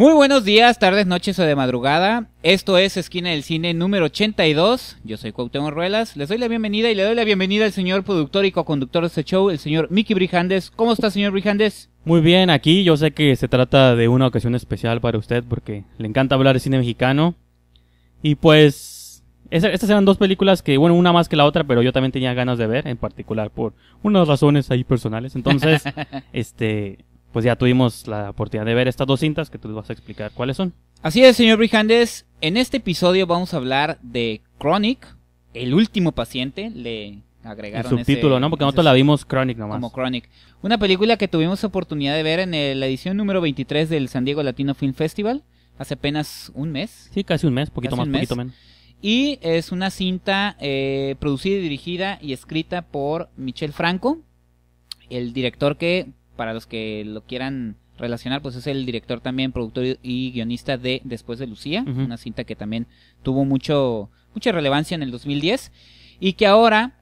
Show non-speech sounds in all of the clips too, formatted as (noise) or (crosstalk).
Muy buenos días, tardes, noches o de madrugada. Esto es Esquina del Cine número 82. Yo soy Cuauhtémoc Ruelas. Les doy la bienvenida y le doy la bienvenida al señor productor y co-conductor de este show, el señor Mickey Brijandes. ¿Cómo está, señor Brijandes? Muy bien, aquí yo sé que se trata de una ocasión especial para usted porque le encanta hablar de cine mexicano. Y pues, estas eran dos películas que, bueno, una más que la otra, pero yo también tenía ganas de ver, en particular por unas razones ahí personales. Entonces, (laughs) este, pues ya tuvimos la oportunidad de ver estas dos cintas que tú vas a explicar cuáles son. Así es, señor Brijandes. En este episodio vamos a hablar de Chronic, el último paciente. Le agregaron el subtítulo, ¿no? Porque nosotros la vimos Chronic nomás. Como Chronic. Una película que tuvimos oportunidad de ver en la edición número 23 del San Diego Latino Film Festival hace apenas un mes. Sí, casi un mes, poquito más, poquito menos. Y es una cinta eh, producida y dirigida y escrita por Michel Franco, el director que para los que lo quieran relacionar, pues es el director también, productor y guionista de Después de Lucía, una cinta que también tuvo mucho, mucha relevancia en el 2010 y que ahora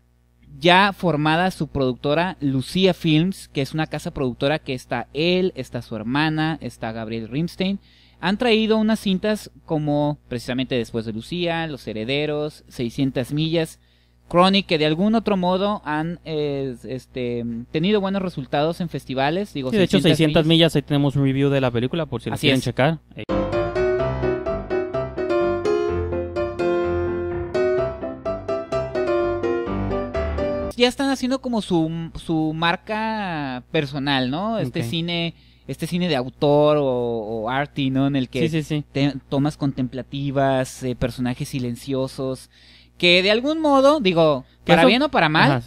ya formada su productora Lucía Films, que es una casa productora que está él, está su hermana, está Gabriel Rimstein, han traído unas cintas como precisamente Después de Lucía, Los Herederos, 600 Millas, Chronic, que de algún otro modo han eh, este, tenido buenos resultados en festivales. Digo, de hecho, 600 millas. ahí tenemos un review de la película por si la quieren checar. Ya están haciendo como su, su marca personal, ¿no? Este cine este cine de autor o, o arty, ¿no? En el que tomas contemplativas, eh, personajes silenciosos que de algún modo, digo, para bien o para mal,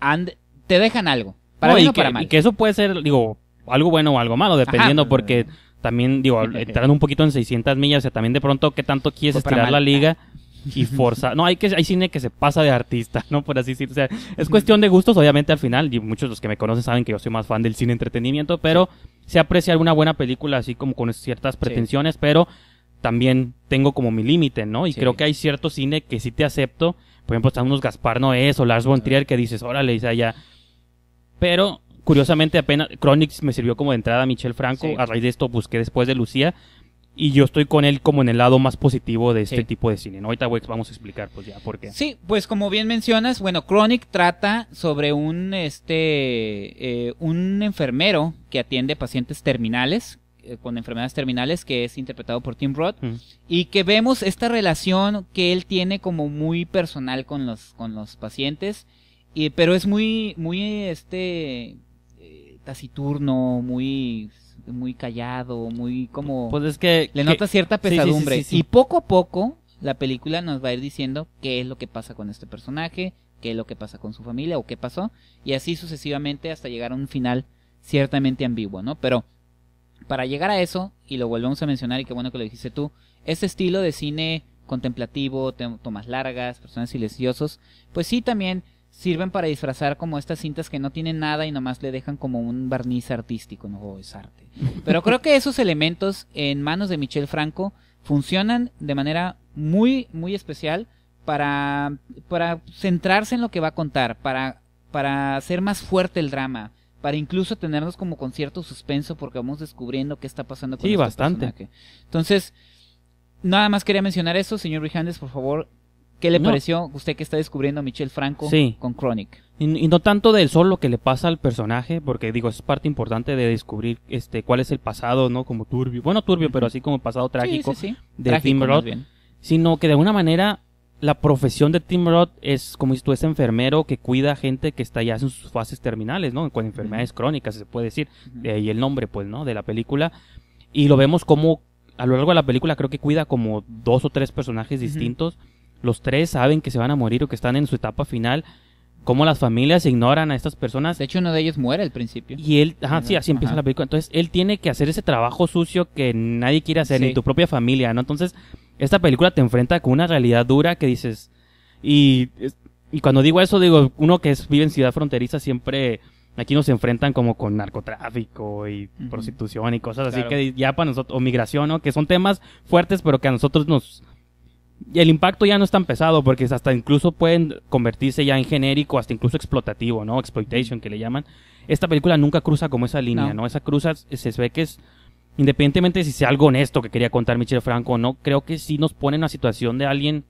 and, te dejan algo. Para bien o para mal. Y que eso puede ser, digo, algo bueno o algo malo, dependiendo, porque también, digo, (laughs) entrando un poquito en 600 millas, o sea, también de pronto qué tanto quieres estirar la liga (laughs) y forza. No, hay que hay cine que se pasa de artista, (laughs) ¿no? Por así decirlo. O sea, es cuestión de gustos, obviamente, al final. Y muchos de los que me conocen saben que yo soy más fan del cine entretenimiento, pero se aprecia una buena película así como con ciertas pretensiones, pero también tengo como mi límite, ¿no? Y creo que hay cierto cine que sí te acepto. Por ejemplo, están unos Gaspar Noé o Lars von Trier que dices, órale, dice allá. Pero, curiosamente, apenas Cronix me sirvió como de entrada a Michel Franco. A raíz de esto busqué después de Lucía. Y yo estoy con él como en el lado más positivo de este tipo de cine. ¿no? Ahorita vamos a explicar pues ya por qué. Sí, pues como bien mencionas, bueno, Chronic trata sobre un este eh, un enfermero que atiende pacientes terminales eh, con enfermedades terminales, que es interpretado por Tim Roth, mm. y que vemos esta relación que él tiene como muy personal con los, con los pacientes, y, pero es muy, muy este eh, taciturno, muy muy callado, muy como pues es que le nota cierta pesadumbre y poco a poco la película nos va a ir diciendo qué es lo que pasa con este personaje, qué es lo que pasa con su familia o qué pasó y así sucesivamente hasta llegar a un final ciertamente ambiguo, ¿no? Pero para llegar a eso, y lo volvemos a mencionar y qué bueno que lo dijiste tú, este estilo de cine contemplativo, tomas largas, personas silenciosos, pues sí también sirven para disfrazar como estas cintas que no tienen nada y nomás le dejan como un barniz artístico, no es arte. Pero creo que esos elementos en manos de Michel Franco funcionan de manera muy muy especial para para centrarse en lo que va a contar, para para hacer más fuerte el drama, para incluso tenernos como con cierto suspenso porque vamos descubriendo qué está pasando con sí, este bastante. Entonces, nada más quería mencionar eso, señor Brijandes, por favor, ¿qué le pareció usted que está descubriendo a Michelle Franco con Chronic? Y, no tanto del solo que le pasa al personaje, porque digo, es parte importante de descubrir este cuál es el pasado, ¿no? Como turbio, bueno, turbio, pero así como pasado trágico sí, de Trágico, sino que de alguna manera la profesión de Tim Roth es, como si tú es enfermero que cuida a gente que está ya en sus fases terminales, ¿no? Con enfermedades crónicas, se puede decir. Eh, y el nombre, pues, ¿no? De la película. Y lo vemos como, a lo largo de la película, creo que cuida como dos o tres personajes distintos. Los tres saben que se van a morir o que están en su etapa final. Cómo las familias ignoran a estas personas. De hecho, uno de ellos muere al principio. Y él, ajá, sí, así empieza la película. Entonces, él tiene que hacer ese trabajo sucio que nadie quiere hacer, ni tu propia familia, ¿no? Entonces, esta película te enfrenta con una realidad dura que dices. Y, y cuando digo eso, digo, uno que es, vive en ciudad fronteriza siempre. Aquí nos enfrentan como con narcotráfico y prostitución y cosas así que ya para nosotros, o migración, ¿no? Que son temas fuertes, pero que a nosotros nos, y el impacto ya no es tan pesado porque hasta incluso pueden convertirse ya en genérico, hasta incluso explotativo, ¿no? Exploitation que le llaman. Esta película nunca cruza como esa línea, ¿no? ¿no? Esa cruza se ve que es independientemente si sea algo honesto que quería contar Michelle Franco o no, creo que sí nos pone en una situación de alguien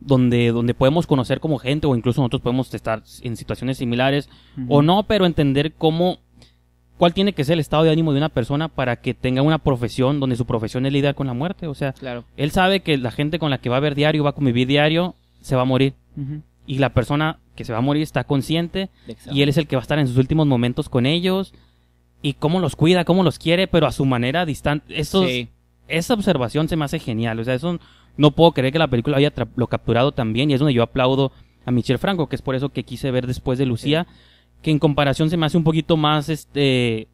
donde, donde podemos conocer como gente o incluso nosotros podemos estar en situaciones similares o no, pero entender cómo, cuál tiene que ser el estado de ánimo de una persona para que tenga una profesión donde su profesión es lidiar con la muerte. O sea, él sabe que la gente con la que va a ver diario, va a convivir diario, se va a morir. Y la persona que se va a morir está consciente y él es el que va a estar en sus últimos momentos con ellos y cómo los cuida, cómo los quiere, pero a su manera distante. Eso Esa observación se me hace genial. O sea, eso no puedo creer que la película haya lo capturado tan bien y es donde yo aplaudo a Michelle Franco, que es por eso que quise ver después de Lucía, que en comparación se me hace un poquito más, este,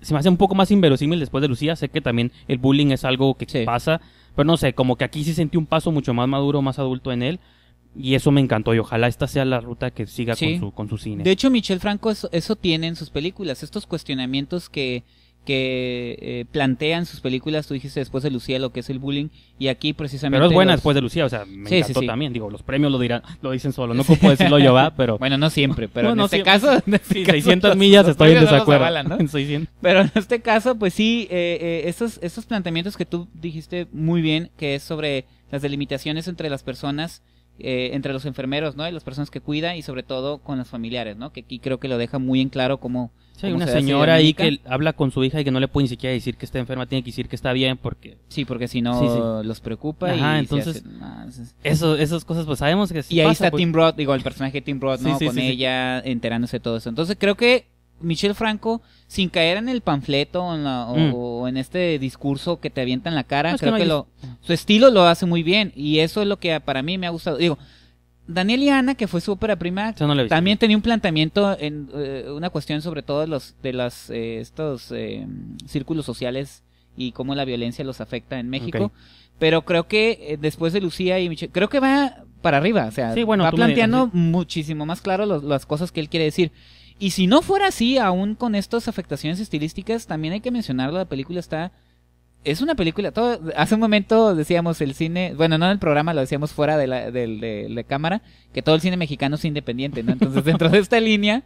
se me hace un poco más inverosímil después de Lucía. Sé que también el bullying es algo que se pasa, pero no sé, como que aquí sí sentí un paso mucho más maduro, más adulto en él. Y eso me encantó y ojalá esta sea la ruta que siga con, su, con su cine. De hecho, Michel Franco eso, eso tiene en sus películas, estos cuestionamientos que, que eh, plantean sus películas, tú dijiste después de Lucía lo que es el bullying, y aquí precisamente... Pero es buena después de Lucía, o sea, me encantó también, digo, los premios lo dirán, (laughs) lo dicen solo, no puedo decirlo yo, va, pero... (laughs) Bueno, no siempre, pero no, en, este Caso, 600 este millas estoy en desacuerdo. (laughs) Pero en este caso, pues sí, eh, eh, esos, esos planteamientos que tú dijiste muy bien, que es sobre las delimitaciones entre las personas eh, entre los enfermeros, ¿no? Y las personas que cuida y sobre todo con los familiares, ¿no? Que aquí creo que lo deja muy en claro como... Sí, hay una señora ahí que habla con su hija y que no le puede ni siquiera decir que está enferma, tiene que decir que está bien porque... Sí, porque si no los preocupa y entonces... eso, esas cosas pues sabemos que... Sí y ahí está pues. Tim Roth, digo, el personaje de Tim Roth, ¿no? con ella enterándose de todo eso. Entonces creo que Michel Franco, sin caer en el panfleto mm. o en, este discurso que te avienta en la cara, creo que, lo, su estilo lo hace muy bien y eso es lo que para mí me ha gustado. Digo, Daniel y Ana, que fue su ópera prima, también tenía un planteamiento en eh, una cuestión sobre todo de los de las, eh, estos eh, círculos sociales y cómo la violencia los afecta en México. Pero creo que después de Lucía y michel creo que va para arriba, o sea, va planteando muchísimo más claro las cosas que él quiere decir. Y si no fuera así, aún con estas afectaciones estilísticas, también hay que mencionarlo, la película está... Es una película, todo, hace un momento decíamos el cine, bueno, no en el programa, lo decíamos fuera de la, de, cámara, que todo el cine mexicano es independiente, ¿no? Entonces, (laughs) dentro de esta línea,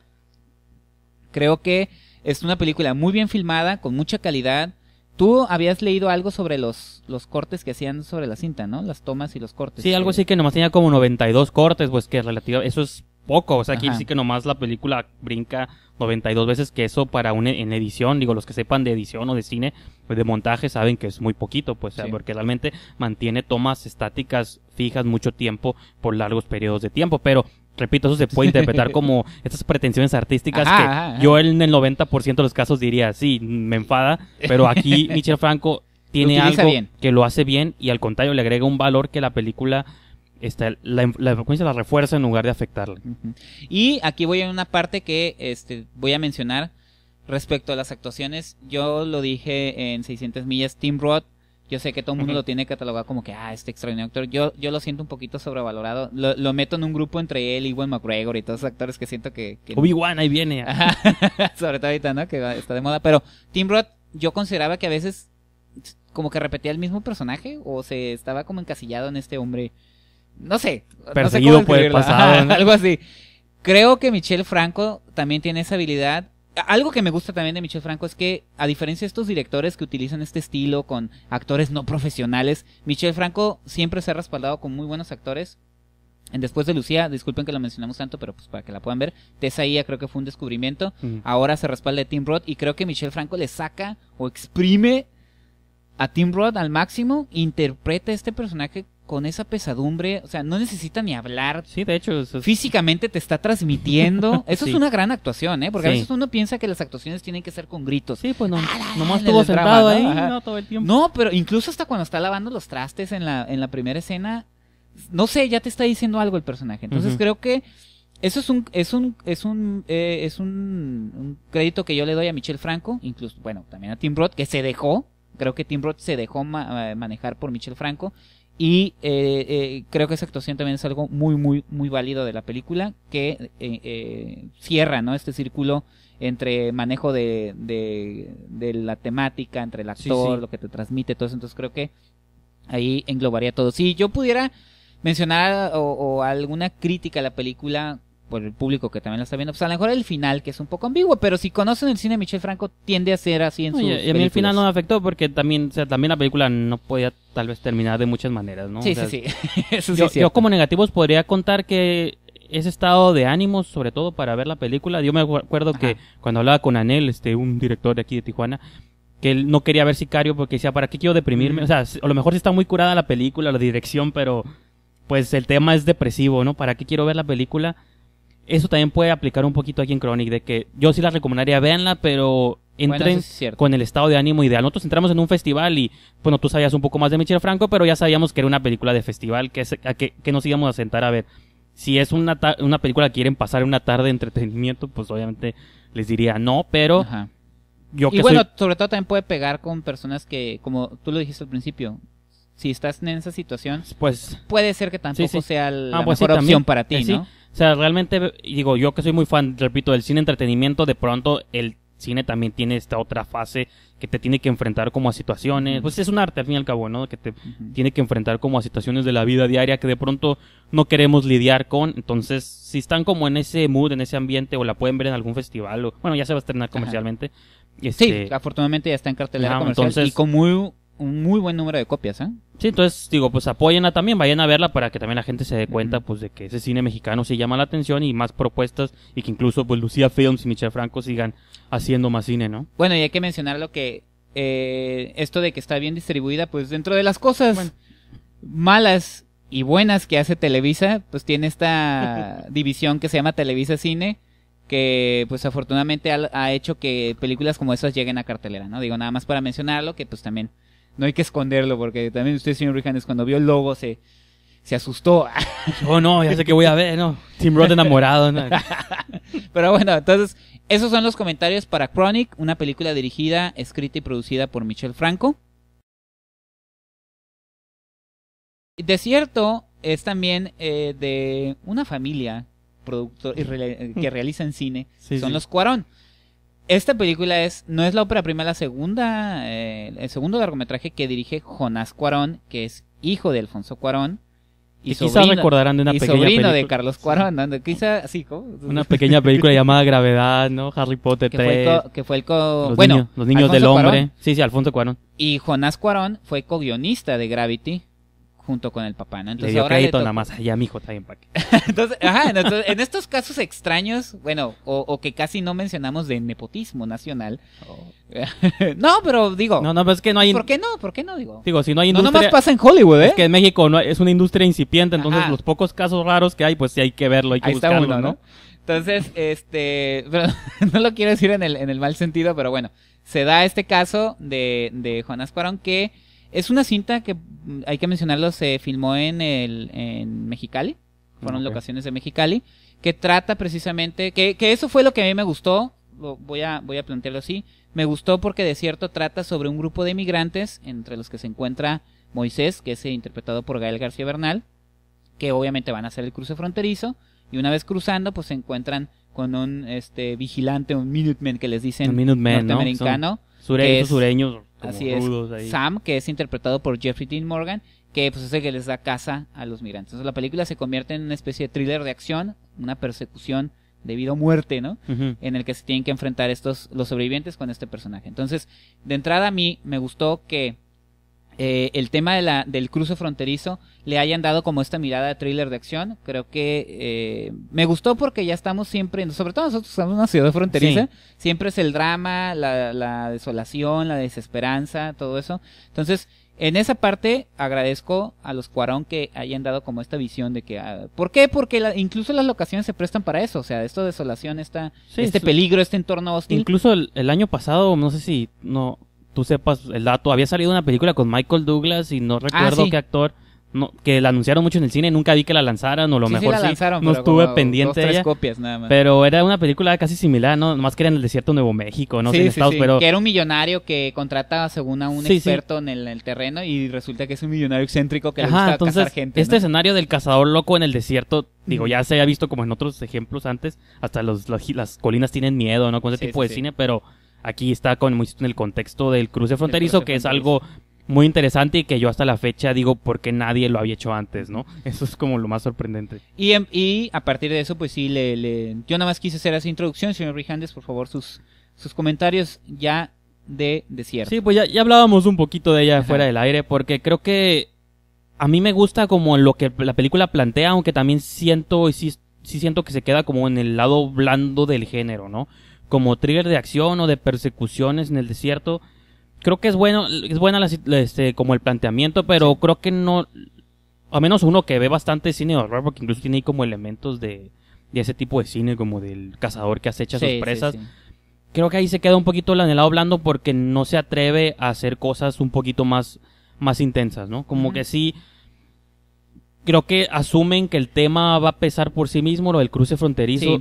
creo que es una película muy bien filmada, con mucha calidad. Tú habías leído algo sobre los, los cortes que hacían sobre la cinta, ¿no? Las tomas y los cortes. Sí, algo eh. así que nomás tenía como 92 cortes, pues que relativo, eso es poco. O sea, aquí sí que nomás la película brinca 92 veces, que eso para una e, en edición, digo, los que sepan de edición o de cine, pues de montaje saben que es muy poquito, pues, porque realmente mantiene tomas estáticas fijas mucho tiempo por largos periodos de tiempo, pero repito, eso se puede (laughs) interpretar como estas pretensiones artísticas que yo en el 90% de los casos diría, sí, me enfada, pero aquí (laughs) Michel Franco tiene algo que lo hace bien y al contrario le agrega un valor que la película la, la, frecuencia la refuerza en lugar de afectarle Y aquí voy a una parte que este, voy a mencionar respecto a las actuaciones. Yo lo dije en 600 millas, Tim Roth. Yo sé que todo el mundo lo tiene catalogado como que, ah, este extraordinario actor. Yo, yo lo siento un poquito sobrevalorado. Lo, lo meto en un grupo entre él, y Ewan McGregor y todos los actores que siento que... que... Obi-Wan, ahí viene. (laughs) Sobre todo ahorita, ¿no? Que está de moda. Pero Tim Roth, yo consideraba que a veces como que repetía el mismo personaje o se estaba como encasillado en este hombre no sé. Perseguido por el pasado. Algo así. Creo que Michelle Franco también tiene esa habilidad. Algo que me gusta también de Michelle Franco es que, a diferencia de estos directores que utilizan este estilo con actores no profesionales, Michelle Franco siempre se ha respaldado con muy buenos actores. En Después de Lucía, disculpen que lo mencionamos tanto, pero pues para que la puedan ver, Tessaía creo que fue un descubrimiento. Ahora se respalda de Tim Roth y creo que Michelle Franco le saca o exprime a Tim Roth al máximo, interpreta este personaje con esa pesadumbre, o sea, no necesita ni hablar. Sí, de hecho. Físicamente te está transmitiendo. (laughs) Eso es una gran actuación, ¿eh? Porque a veces uno piensa que las actuaciones tienen que ser con gritos. Sí, pues no, nomás sentado ahí no, todo el tiempo. No, pero incluso hasta cuando está lavando los trastes en la, en la primera escena, no sé, ya te está diciendo algo el personaje. Entonces creo que eso es un es un es un eh, es un, crédito que yo le doy a Michelle Franco, incluso bueno, también a Tim Roth que se dejó, creo que Tim Roth se dejó eh, manejar por Michelle Franco y eh, eh, creo que esa actuación también es algo muy, muy, muy válido de la película, que eh, eh cierra ¿no? este círculo entre manejo de, de, de la temática, entre el actor, lo que te transmite, todo eso. Entonces creo que ahí englobaría todo. Si yo pudiera mencionar o alguna crítica a la película, por el público que también la está viendo, pues a lo mejor el final, que es un poco ambiguo, pero si conocen el cine Michel Franco, tiende a ser así en su a mí el final no me afectó porque también, sea, también la película no podía tal vez terminar de muchas maneras, ¿no? Sí, sí, sí. (laughs) yo, como negativos podría contar que ese estado de ánimo, sobre todo para ver la película, yo me acuerdo que cuando hablaba con Anel, este, un director de aquí de Tijuana, que él no quería ver Sicario porque decía, ¿para qué quiero deprimirme? Mm. O sea, a lo mejor sí está muy curada la película, la dirección, pero pues el tema es depresivo, ¿no? ¿Para qué quiero ver la película? eso también puede aplicar un poquito aquí en Chronic, de que yo sí la recomendaría, véanla, pero entren con el estado de ánimo ideal. Nosotros entramos en un festival y, bueno, tú sabías un poco más de Michel Franco, pero ya sabíamos que era una película de festival, que, que, que, nos íbamos a sentar a ver. Si es una, una película que quieren pasar una tarde de entretenimiento, pues obviamente les diría no, pero... Yo que y bueno, sobre todo también puede pegar con personas que, como tú lo dijiste al principio, si estás en esa situación, pues puede ser que tampoco sea la ah, pues mejor opción para ti, ¿no? O sea, realmente, digo, yo que soy muy fan, repito, del cine entretenimiento, de pronto el cine también tiene esta otra fase que te tiene que enfrentar como a situaciones, pues es un arte al fin y al cabo, ¿no? Que te tiene que enfrentar como a situaciones de la vida diaria que de pronto no queremos lidiar con, entonces si están como en ese mood, en ese ambiente o la pueden ver en algún festival o bueno, ya se va a estrenar comercialmente. sí, este, afortunadamente ya está en cartelera comercial entonces, y con muy un muy buen número de copias, ¿eh? Sí, entonces digo, pues apóyenla también, vayan a verla para que también la gente se dé cuenta pues de que ese cine mexicano sí llama la atención y más propuestas y que incluso pues Lucía Films y Michelle Franco sigan haciendo más cine, ¿no? Bueno, y hay que mencionar lo que eh, esto de que está bien distribuida, pues dentro de las cosas malas y buenas que hace Televisa, pues tiene esta (laughs) división que se llama Televisa Cine que pues afortunadamente ha, ha hecho que películas como esas lleguen a cartelera, ¿no? Digo, nada más para mencionarlo que pues también no hay que esconderlo, porque también usted, señor Rijanes, cuando vio el logo se, se asustó. (laughs) oh, no, ya sé que voy a ver, ¿no? Tim Roth enamorado, (laughs) Pero bueno, entonces, esos son los comentarios para Chronic, una película dirigida, escrita y producida por Michel Franco. De cierto, es también eh, de una familia productor, que realiza en cine, son los Cuarón. Esta película es no es la ópera prima, la segunda, eh, el segundo largometraje que dirige Jonás Cuarón, que es hijo de Alfonso Cuarón. Y, sobrino, recordarán de una de Carlos Cuarón, ¿no? quizá así, Una pequeña película llamada Gravedad, ¿no? Harry Potter que que fue el bueno, los niños del hombre. Sí, sí, Alfonso Cuarón. Y Jonás Cuarón fue co-guionista de Gravity junto con el papá, ¿no? Entonces, le dio ahora crédito le masa. Ya, mi hijo está bien, ¿para (laughs) entonces, ajá, en estos casos extraños, bueno, o, o, que casi no mencionamos de nepotismo nacional. (laughs) no, pero digo. No, no, pero es que no hay. ¿Por qué no? ¿Por qué no? Digo, digo si no hay industria. No más pasa en Hollywood, ¿eh? que en México no, es una industria incipiente, entonces los pocos casos raros que hay, pues sí hay que verlo, hay que Ahí buscarlo, ¿no? Entonces, este, (laughs) no lo quiero decir en el, en el mal sentido, pero bueno, se da este caso de, de Juan Asparón que es una cinta que, mm, hay que mencionarlo, se filmó en, el, en Mexicali. Fueron ah, locaciones de Mexicali. Que trata precisamente, que, que eso fue lo que a mí me gustó. voy a, voy a plantearlo así. Me gustó porque de cierto trata sobre un grupo de migrantes, entre los que se encuentra Moisés, que es interpretado por Gael García Bernal, que obviamente van a hacer el cruce fronterizo. Y una vez cruzando, pues se encuentran con un este vigilante, un Minuteman que les dicen norteamericano. ¿no? Sureños, sureños. Así es. Sam, que es interpretado por Jeffrey Dean Morgan, que pues es el que les da caza a los migrantes. Entonces la película se convierte en una especie de thriller de acción, una persecución debido a muerte, ¿no? En el que se tienen que enfrentar estos los sobrevivientes con este personaje. Entonces, de entrada a mí me gustó que eh, el tema de la, del cruce fronterizo le hayan dado como esta mirada de thriller de acción. Creo que eh, me gustó porque ya estamos siempre, sobre todo nosotros estamos en una ciudad fronteriza, siempre es el drama, la, la, desolación, la desesperanza, todo eso. Entonces, en esa parte agradezco a los Cuarón que hayan dado como esta visión de que... Ah, ¿Por qué? Porque incluso las locaciones se prestan para eso, o sea, de desolación, esta, este peligro, este entorno hostil. Incluso el, el año pasado, no sé si no tú sepas el dato, había salido una película con Michael Douglas y no ah, recuerdo qué actor. que la anunciaron mucho en el cine, nunca vi que la lanzaran, o lo mejor sí, no estuve pendiente de ella, Pero era una película casi similar, ¿no? Más que era en el desierto Nuevo México, no sí, en Estados, pero... Que era un millonario que contrata según a un experto en el, terreno y resulta que es un millonario excéntrico que le gusta entonces, cazar gente. Este escenario del cazador loco en el desierto, digo, ya se ha visto como en otros ejemplos antes, hasta los, las colinas tienen miedo, ¿no? Con ese tipo de cine, pero Aquí está con, en el contexto del cruce fronterizo, que es algo muy interesante y que yo hasta la fecha digo porque nadie lo había hecho antes, ¿no? (laughs) Eso es como lo más sorprendente. Y, em, y a partir de eso, pues sí, le, yo nada más quise hacer esa introducción, señor Rijandes, por favor, sus, sus comentarios ya de Desierto. Sí, pues ya, hablábamos un poquito de ella fuera del aire, porque creo que a mí me gusta como lo que la película plantea, aunque también siento y sí, sí siento que se queda como en el lado blando del género, ¿no? como trigger de acción o de persecuciones en el desierto. Creo que es bueno, es buena la, este, como el planteamiento, pero creo que no, a menos uno que ve bastante cine de horror, porque incluso tiene ahí como elementos de, de ese tipo de cine, como del cazador que acecha sí, sus presas. creo que ahí se queda un poquito el anhelado blando porque no se atreve a hacer cosas un poquito más, más intensas, ¿no? Como que sí, creo que asumen que el tema va a pesar por sí mismo, lo del cruce fronterizo. y que,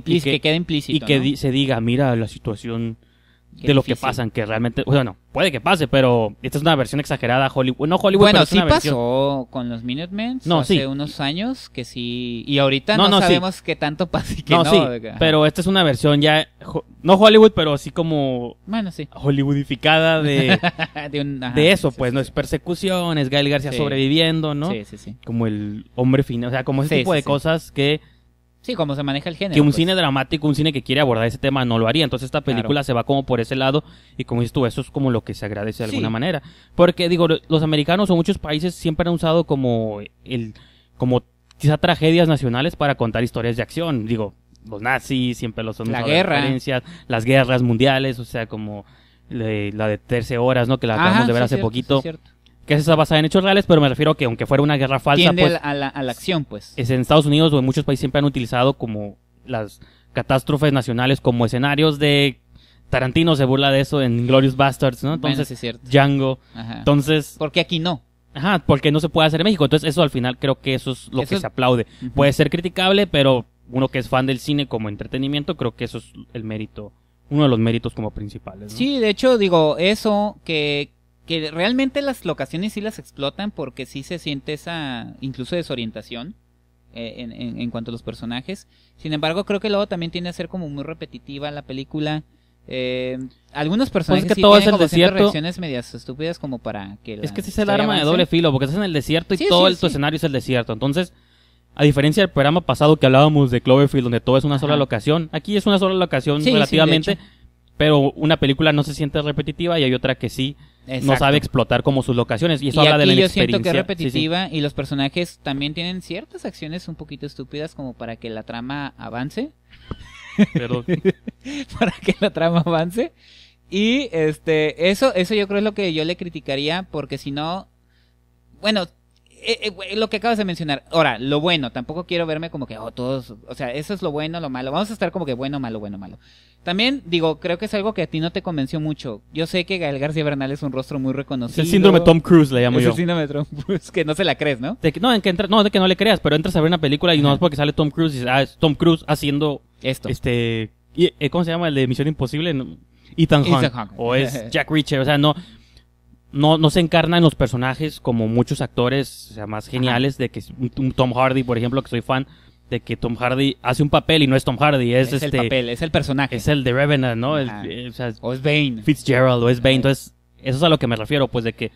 implícito. Y que se diga, mira, la situación de lo que pasan, que realmente, bueno, puede que pase, pero esta es una versión exagerada Hollywood, no Hollywood, pero sí pasó con los Minutemen no, hace unos años que sí, y ahorita no, sabemos qué tanto pasa y qué no. pero esta es una versión ya no Hollywood, pero así como bueno, sí. hollywoodificada de (laughs) de, eso, pues no es persecución, es Gael García sobreviviendo, ¿no? Sí, sí, sí. Como el hombre final, o sea, como ese tipo de cosas que Sí, como se maneja el género. Que un pues. cine dramático, un cine que quiere abordar ese tema, no lo haría. Entonces esta película se va como por ese lado y como dices tú, eso es como lo que se agradece de alguna manera. Porque digo, los americanos o muchos países siempre han usado como el, como quizá tragedias nacionales para contar historias de acción. Digo, los nazis siempre los son. La guerra. las guerras mundiales, o sea, como eh, la de Terce horas, ¿no? Que la acabamos de ver hace poquito que es está basada en hechos reales, pero me refiero a que aunque fuera una guerra falsa, pues, a, la, a la acción, pues. Es en Estados Unidos o en muchos países siempre han utilizado como las catástrofes nacionales como escenarios de Tarantino se burla de eso en Glorious Bastards, ¿no? Entonces, es cierto. Django. Ajá. Entonces, qué aquí no. Ajá, porque no se puede hacer en México. Entonces, eso al final creo que eso es lo que se aplaude. Puede ser criticable, pero uno que es fan del cine como entretenimiento, creo que eso es el mérito, uno de los méritos como principales. ¿no? Sí, de hecho, digo, eso que que realmente las locaciones sí las explotan porque sí se siente esa incluso desorientación eh, en, en, cuanto a los personajes. Sin embargo, creo que luego también tiene a ser como muy repetitiva la película. Eh, algunos pues personajes que sí todo tienen es reacciones medias estúpidas como para que... es que es el arma de doble filo porque estás en el desierto y todo el, tu escenario es el desierto. Entonces, a diferencia del programa pasado que hablábamos de Cloverfield donde todo es una sola locación, aquí es una sola locación relativamente, pero una película no se siente repetitiva y hay otra que sí no sabe explotar como sus locaciones. Y eso habla de la yo siento que es repetitiva y los personajes también tienen ciertas acciones un poquito estúpidas como para que la trama avance. Perdón. (laughs) para que la trama avance. Y este, eso, eso yo creo es lo que yo le criticaría porque si no, bueno, eh, eh, lo que acabas de mencionar. Ahora, lo bueno, tampoco quiero verme como que, oh, todos, o sea, eso es lo bueno, lo malo. Vamos a estar como que bueno, malo, bueno, malo. También, digo, creo que es algo que a ti no te convenció mucho. Yo sé que Gael García Bernal es un rostro muy reconocido. Es el síndrome Tom Cruise, le llamo yo. el síndrome Tom Cruise, que no se la crees, ¿no? De que, no, en que no, de que no le creas, pero entras a ver una película y no es porque sale Tom Cruise y dices, ah, es Tom Cruise haciendo... Esto. Este... Eh, ¿Cómo se llama? El de Misión Imposible. Ethan Hunt O es (laughs) Jack Reacher. O sea, no no, se encarna en los personajes como muchos actores sea, más geniales, de que Tom Hardy, por ejemplo, que soy fan, de que Tom Hardy hace un papel y no es Tom Hardy, es, el este papel, es el personaje. Es el de Revenant, ¿no? Eh, o, es Bane. Fitzgerald, o es Bane. Entonces, eso es a lo que me refiero, pues de que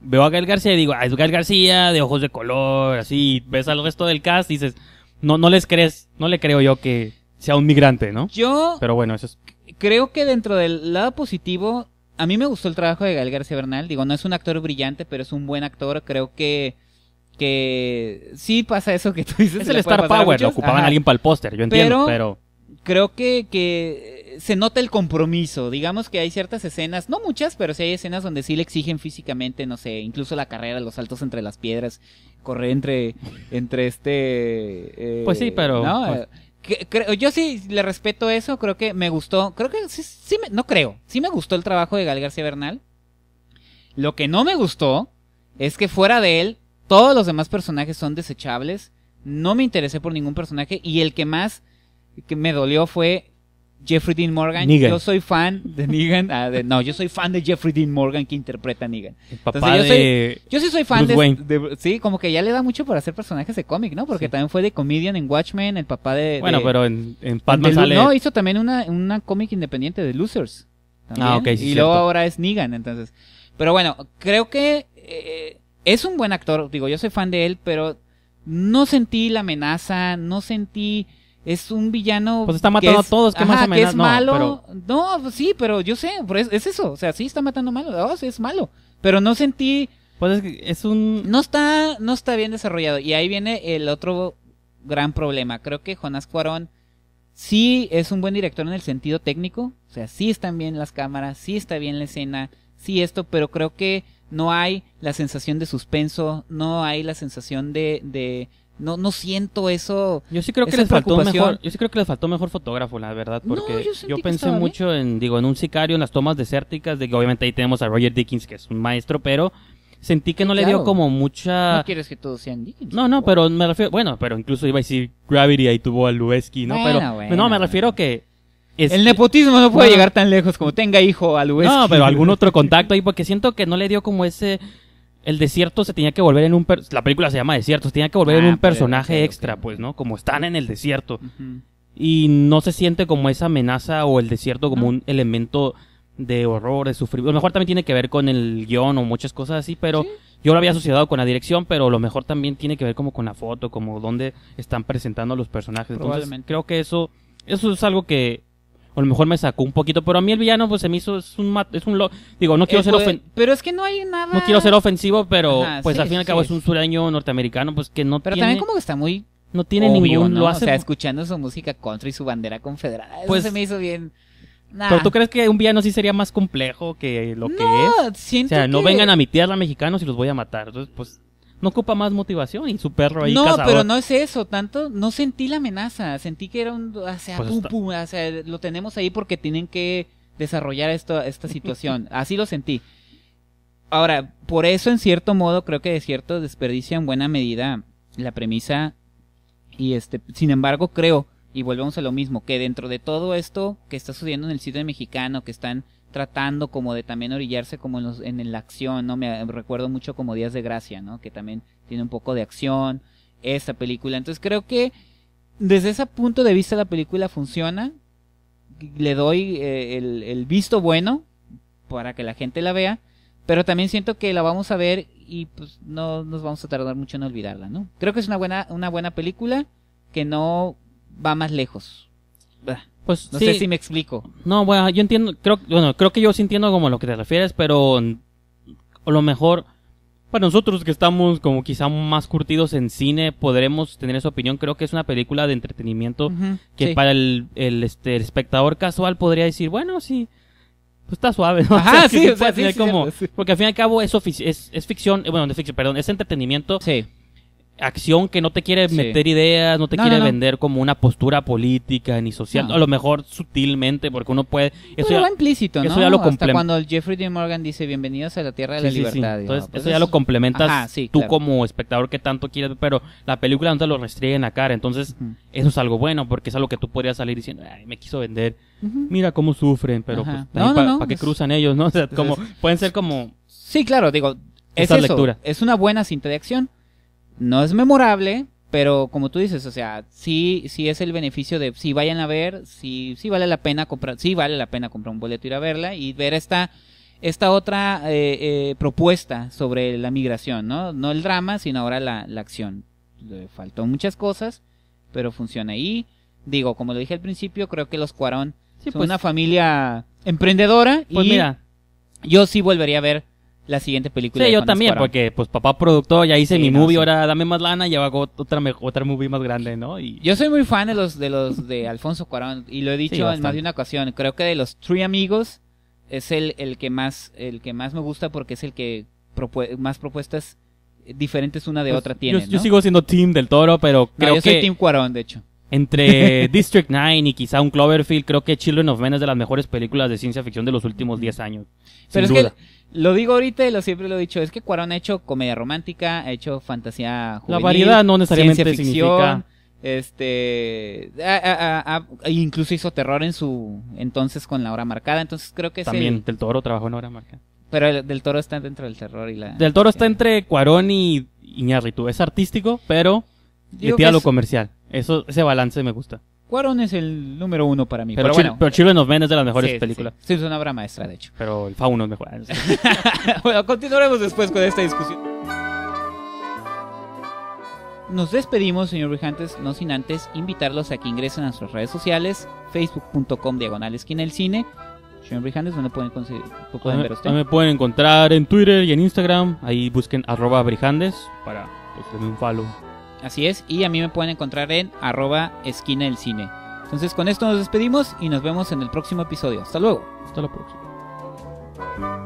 veo a Gael García y digo, ah, es Gael García, de ojos de color, así, ves al resto del cast y dices, no, no les crees, no le creo yo que sea un migrante, ¿no? Yo... Pero bueno, eso es... Creo que dentro del lado positivo a mí me gustó el trabajo de Gael García Bernal. Digo, no es un actor brillante, pero es un buen actor. Creo que que sí pasa eso que tú dices. Es el Star Power, lo ocupaban alguien para el póster, yo entiendo, pero... Creo que, que se nota el compromiso. Digamos que hay ciertas escenas, no muchas, pero sí hay escenas donde sí le exigen físicamente, no sé, incluso la carrera, los saltos entre las piedras, correr entre, entre este... Eh, pues sí, pero... Pues, yo sí le respeto eso, creo que me gustó, creo que sí, me, no creo, sí me gustó el trabajo de Gal García Bernal. Lo que no me gustó es que fuera de él, todos los demás personajes son desechables, no me interesé por ningún personaje y el que más que me dolió fue Jeffrey Dean Morgan. Yo soy fan de Negan. Ah, no, yo soy fan de Jeffrey Dean Morgan que interpreta a Negan. El papá yo, de yo sí soy fan de, Sí, como que ya le da mucho por hacer personajes de cómic, ¿no? Porque también fue de Comedian en Watchmen, el papá de. Bueno, pero en, en No, hizo también una, una cómic independiente de Losers. Ah, ok, sí. Y luego ahora es Negan, entonces. Pero bueno, creo que eh, es un buen actor. Digo, yo soy fan de él, pero no sentí la amenaza, no sentí es un villano. Pues está matando a todos, que más o menos. es malo. No, pues sí, pero yo sé, es, eso. O sea, sí está matando malo. Oh, es malo. Pero no sentí. Pues es, un. No está, no está bien desarrollado. Y ahí viene el otro gran problema. Creo que Jonás Cuarón sí es un buen director en el sentido técnico. O sea, sí están bien las cámaras, sí está bien la escena, sí esto, pero creo que no hay la sensación de suspenso, no hay la sensación de no, no siento eso. Yo sí creo que les faltó mejor, yo sí creo que les faltó mejor fotógrafo, la verdad, porque yo, pensé mucho en, digo, en un sicario, en las tomas desérticas, de que obviamente ahí tenemos a Roger Dickens, que es un maestro, pero sentí que no le dio como mucha. No quieres que todos sean Dickens. No, no, pero me refiero, bueno, pero incluso iba a decir Gravity ahí tuvo a ¿no? pero no, me refiero que El nepotismo no puede llegar tan lejos como tenga hijo a Lueski. No, pero algún (laughs) otro contacto ahí, porque siento que no le dio como ese el desierto se tenía que volver en un... la película se llama Desierto, se tenía que volver en ah, un personaje extra, pues, ¿no? Como están en el desierto. Y no se siente como esa amenaza o el desierto como un elemento de horror, de sufrimiento. A lo mejor también tiene que ver con el guión o muchas cosas así, pero yo lo había asociado con la dirección, pero a lo mejor también tiene que ver como con la foto, como dónde están presentando los personajes. Entonces, creo que eso, eso es algo que a lo mejor me sacó un poquito, pero a mí el villano pues se me hizo es un es un digo, no quiero eh, ser pues, ofensivo. Pero es que no hay nada. No quiero ser ofensivo, pero pues al fin y al cabo es un sureño norteamericano, pues que no Pero también como que está muy no tiene ningún lo hace o sea escuchando su música contra y su bandera confederada pues, se me hizo bien pero tú crees que un villano sí sería más complejo que lo que es siento o sea no vengan a mi tierra mexicanos y los voy a matar entonces pues no ocupa más motivación y su perro ahí No, pero no es eso, tanto no sentí la amenaza, sentí que era un o sea, pues sea, lo tenemos ahí porque tienen que desarrollar esto, esta (laughs) situación, así lo sentí. Ahora, por eso en cierto modo creo que de cierto desperdicia en buena medida la premisa y este, sin embargo creo y volvemos a lo mismo, que dentro de todo esto que está sucediendo en el sitio mexicano, que están tratando como de también orillarse como en, la acción, ¿no? Me recuerdo mucho como Días de Gracia, ¿no? Que también tiene un poco de acción esa película. Entonces creo que desde ese punto de vista la película funciona. Le doy eh, el, visto bueno para que la gente la vea. Pero también siento que la vamos a ver y pues no nos vamos a tardar mucho en olvidarla, ¿no? Creo que es una buena, una buena película que no va más lejos. Pues no sé si me explico. No, bueno, yo entiendo, creo, bueno, creo que yo sí entiendo como a lo que te refieres, pero a lo mejor para nosotros que estamos como quizá más curtidos en cine, podremos tener esa opinión. Creo que es una película de entretenimiento que para el, este, espectador casual podría decir, bueno, sí, pues está suave. (laughs) ¿no? Ajá, (laughs) sí, sí, Porque al fin y al cabo es, es, ficción, eh, bueno, de ficción, perdón, es entretenimiento. Sí acción que no te quiere meter ideas, no te quiere vender como una postura política ni social, a lo mejor sutilmente, porque uno puede... Eso ya, va implícito, no Hasta cuando Jeffrey D. Morgan dice, bienvenidos a la Tierra de la Libertad. Entonces, eso ya pues lo complementas tú como espectador que tanto quieres, pero la película no te lo restringen a cara, entonces eso es algo bueno, porque es algo que tú podrías salir diciendo, Ay, me quiso vender, mira cómo sufren, pero pues, ¿para que qué cruzan ellos? no? O sea, como, pueden ser como... Sí, claro, digo, lectura. es una buena cinta de acción no es memorable, pero como tú dices, o sea, sí, sí es el beneficio de si vayan a ver, si, sí vale la pena comprar, sí vale la pena comprar un boleto ir a verla y ver esta esta otra eh, eh, propuesta sobre la migración, ¿no? No el drama, sino ahora la, la acción. Le faltó muchas cosas, pero funciona. ahí. digo, como lo dije al principio, creo que los Cuarón son pues. una familia emprendedora. Pues y mira. yo sí volvería a ver la siguiente película. Sí, yo también, porque pues papá productor, ya hice mi movie, ahora dame más lana y hago otra, otra movie más grande, ¿no? Y... Yo soy muy fan de los de los de Alfonso Cuarón y lo he dicho en más de una ocasión. Creo que de los Three Amigos es el, el que más el que más me gusta porque es el que más propuestas diferentes una de pues, otra tiene. Yo, sigo siendo Team del Toro, pero creo yo soy Team Cuarón, de hecho. Entre (laughs) District 9 y quizá un Cloverfield, creo que Children of Men es de las mejores películas de ciencia ficción de los últimos 10 años. Pero es que lo digo ahorita y lo siempre lo he dicho, es que Cuarón ha hecho comedia romántica, ha hecho fantasía juvenil, La variedad no necesariamente ciencia ficción, este e incluso hizo terror en su entonces con la hora marcada, entonces creo que También Del Toro trabajó en La hora marcada. Pero el, Del Toro está dentro del terror y la Del Toro está entre Cuarón y Iñárritu, es artístico, pero le lo comercial. Eso, ese balance me gusta. Cuarón es el número uno para mí. Pero, pero bueno. Pero Children es de las mejores películas. Sí, es una obra maestra, de hecho. Pero el Fauno es mejor. (laughs) bueno, continuaremos después con esta discusión. Nos despedimos, señor Brijantes, no sin antes invitarlos a que ingresen a nuestras redes sociales, facebook.com diagonal esquina el cine. Señor Brijantes, ¿dónde pueden, conseguir, pueden ver usted? Me pueden encontrar en Twitter y en Instagram. Ahí busquen arroba Brijantes para pues, un follow. Así es, y a mí me pueden encontrar en arroba esquina del cine. Entonces con esto nos despedimos y nos vemos en el próximo episodio. Hasta luego. Hasta la próxima.